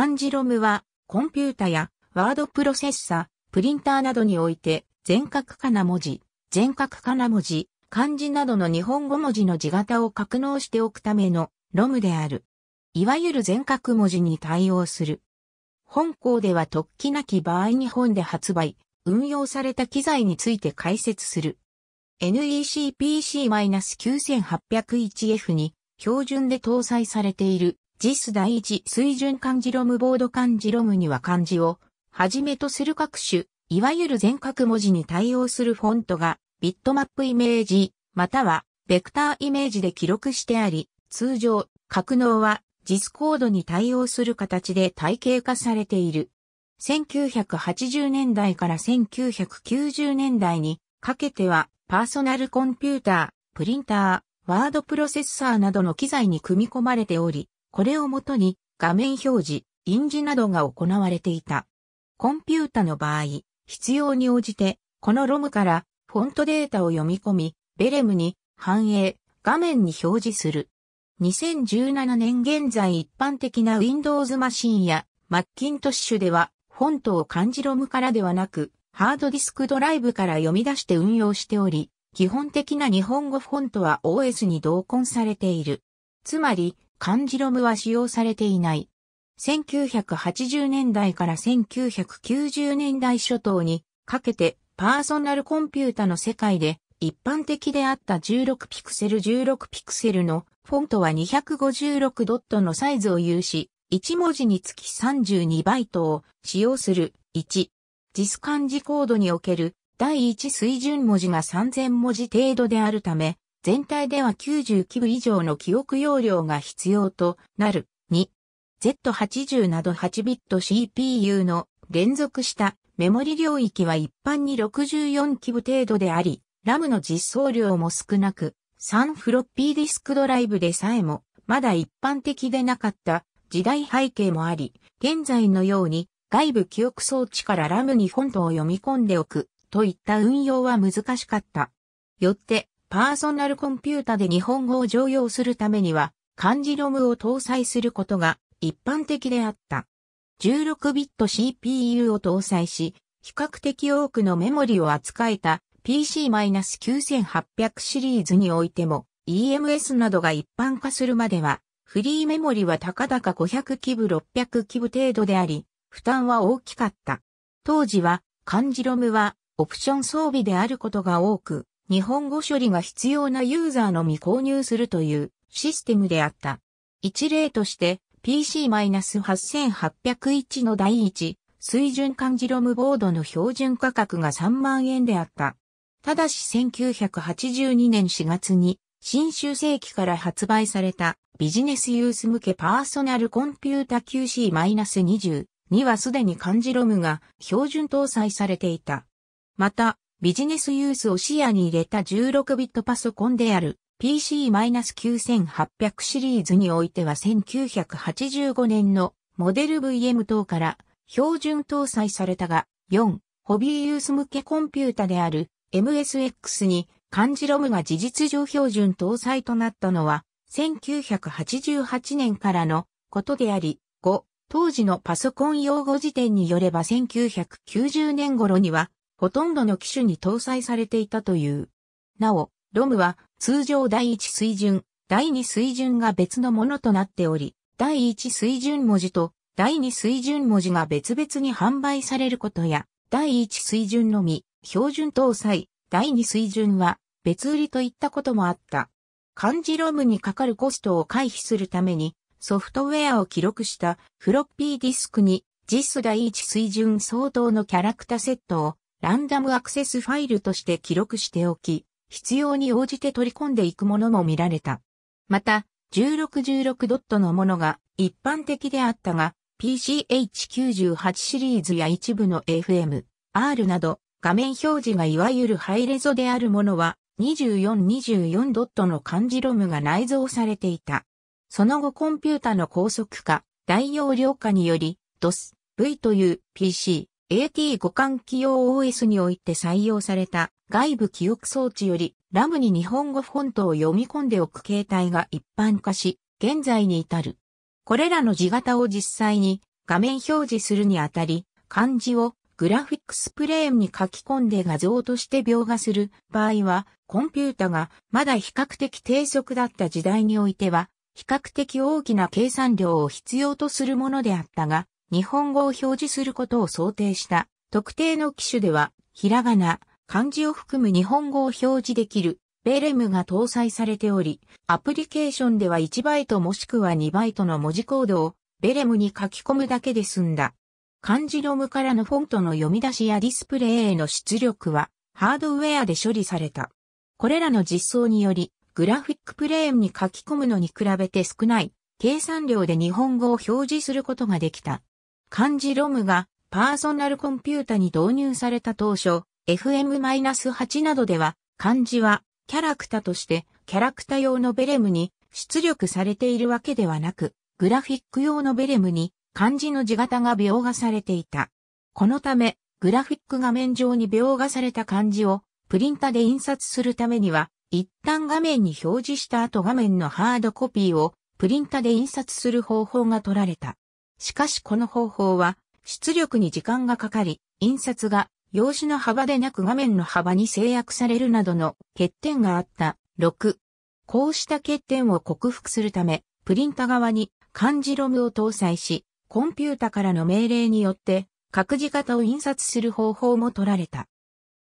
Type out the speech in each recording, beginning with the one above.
漢字ロムは、コンピュータやワードプロセッサ、プリンターなどにおいて、全角かな文字、全角かな文字、漢字などの日本語文字の字型を格納しておくためのロムである。いわゆる全角文字に対応する。本校では突起なき場合日本で発売、運用された機材について解説する。NEC PC-9801F に標準で搭載されている JIS 第一水準漢字ロムボード漢字ロムには漢字をはじめとする各種、いわゆる全角文字に対応するフォントがビットマップイメージ、またはベクターイメージで記録してあり、通常、格納は JIS コードに対応する形で体系化されている。1980年代から1990年代にかけてはパーソナルコンピューター、プリンター、ワードプロセッサーなどの機材に組み込まれており、これをもとに画面表示、印字などが行われていた。コンピュータの場合、必要に応じて、このロムからフォントデータを読み込み、ベレムに反映、画面に表示する。2017年現在一般的な Windows マシンや Macintosh では、フォントを漢字ロムからではなく、ハードディスクドライブから読み出して運用しており、基本的な日本語フォントは OS に同梱されている。つまり、漢字ロムは使用されていない。1980年代から1990年代初頭にかけてパーソナルコンピュータの世界で一般的であった16ピクセル16ピクセルのフォントは256ドットのサイズを有し、1文字につき32バイトを使用する1。ディス漢字コードにおける第1水準文字が3000文字程度であるため、全体では9部以上の記憶容量が必要となる。2、Z80 など8ビット CPU の連続したメモリ領域は一般に64キブ程度であり、ラムの実装量も少なく、3フロッピーディスクドライブでさえも、まだ一般的でなかった時代背景もあり、現在のように外部記憶装置からラムにフォントを読み込んでおくといった運用は難しかった。よって、パーソナルコンピュータで日本語を常用するためには、漢字ロムを搭載することが一般的であった。16ビット CPU を搭載し、比較的多くのメモリを扱えた PC-9800 シリーズにおいても EMS などが一般化するまではフリーメモリは高々500キブ600キブ程度であり負担は大きかった。当時は漢字ロムはオプション装備であることが多く、日本語処理が必要なユーザーのみ購入するというシステムであった。一例として PC-8801 の第一水準漢字ロムボードの標準価格が3万円であった。ただし1982年4月に新修正期から発売されたビジネスユース向けパーソナルコンピュータ QC-20 にはすでに漢字ロムが標準搭載されていた。また、ビジネスユースを視野に入れた16ビットパソコンである PC-9800 シリーズにおいては1985年のモデル VM 等から標準搭載されたが、4、ホビーユース向けコンピュータである MSX に漢字ロムが事実上標準搭載となったのは1988年からのことであり、5、当時のパソコン用語辞典によれば1990年頃にはほとんどの機種に搭載されていたという。なお、ロムは通常第1水準、第2水準が別のものとなっており、第1水準文字と第2水準文字が別々に販売されることや、第1水準のみ、標準搭載、第2水準は別売りといったこともあった。漢字ロムにかかるコストを回避するために、ソフトウェアを記録したフロッピーディスクに、実数第1水準相当のキャラクタセットをランダムアクセスファイルとして記録しておき、必要に応じて取り込んでいくものも見られた。また、1616ドットのものが一般的であったが、PCH98 シリーズや一部の FM、R など、画面表示がいわゆるハイレゾであるものは、2424ドットの漢字ロムが内蔵されていた。その後コンピュータの高速化、大容量化により、DOS、V という PC、AT 互換起用 OS において採用された外部記憶装置よりラムに日本語フォントを読み込んでおく形態が一般化し、現在に至る。これらの字型を実際に画面表示するにあたり、漢字をグラフィックスプレーンに書き込んで画像として描画する場合は、コンピュータがまだ比較的低速だった時代においては、比較的大きな計算量を必要とするものであったが、日本語を表示することを想定した特定の機種では、ひらがな、漢字を含む日本語を表示できるベレムが搭載されており、アプリケーションでは1バイトもしくは2バイトの文字コードをベレムに書き込むだけで済んだ。漢字ロムからのフォントの読み出しやディスプレイへの出力はハードウェアで処理された。これらの実装により、グラフィックプレーンに書き込むのに比べて少ない計算量で日本語を表示することができた。漢字ロムがパーソナルコンピュータに導入された当初、FM-8 などでは漢字はキャラクタとしてキャラクタ用のベレムに出力されているわけではなく、グラフィック用のベレムに漢字の字型が描画されていた。このため、グラフィック画面上に描画された漢字をプリンタで印刷するためには、一旦画面に表示した後画面のハードコピーをプリンタで印刷する方法が取られた。しかしこの方法は、出力に時間がかかり、印刷が用紙の幅でなく画面の幅に制約されるなどの欠点があった。6。こうした欠点を克服するため、プリンタ側に漢字ロムを搭載し、コンピュータからの命令によって、各字型を印刷する方法も取られた。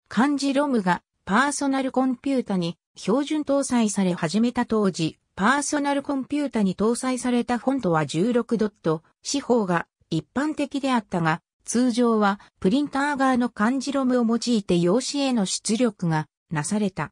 漢字ロムがパーソナルコンピュータに標準搭載され始めた当時、パーソナルコンピュータに搭載されたフォントは16ドット、四方が一般的であったが、通常はプリンター側の漢字ロムを用いて用紙への出力がなされた。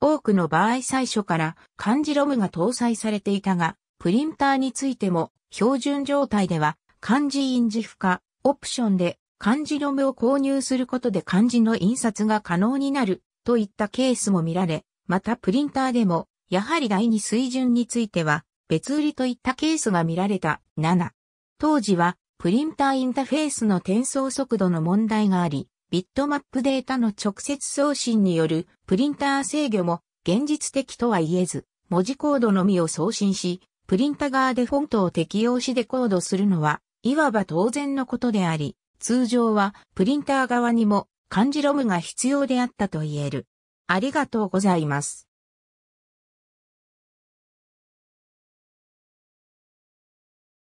多くの場合最初から漢字ロムが搭載されていたが、プリンターについても標準状態では漢字印字付加オプションで漢字ロムを購入することで漢字の印刷が可能になるといったケースも見られ、またプリンターでもやはり第二水準については、別売りといったケースが見られた。7。当時は、プリンターインタフェースの転送速度の問題があり、ビットマップデータの直接送信によるプリンター制御も現実的とは言えず、文字コードのみを送信し、プリンタ側でフォントを適用しデコードするのは、いわば当然のことであり、通常はプリンター側にも漢字ロムが必要であったと言える。ありがとうございます。